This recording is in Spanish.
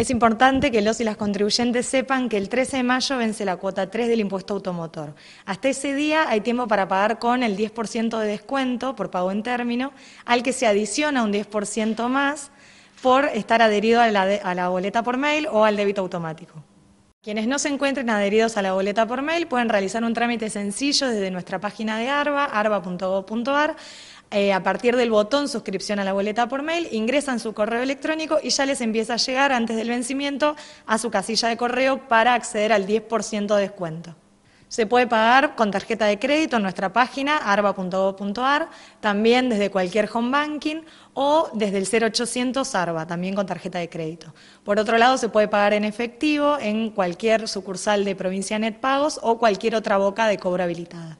Es importante que los y las contribuyentes sepan que el 13 de mayo vence la cuota 3 del impuesto automotor. Hasta ese día hay tiempo para pagar con el 10% de descuento por pago en término, al que se adiciona un 10% más por estar adherido a la, a la boleta por mail o al débito automático. Quienes no se encuentren adheridos a la boleta por mail pueden realizar un trámite sencillo desde nuestra página de ARBA, arba.gov.ar. Eh, a partir del botón suscripción a la boleta por mail, ingresan su correo electrónico y ya les empieza a llegar antes del vencimiento a su casilla de correo para acceder al 10% de descuento. Se puede pagar con tarjeta de crédito en nuestra página arba.gov.ar, también desde cualquier home banking o desde el 0800 ARBA, también con tarjeta de crédito. Por otro lado, se puede pagar en efectivo en cualquier sucursal de Provincia Net Pagos o cualquier otra boca de cobro habilitada.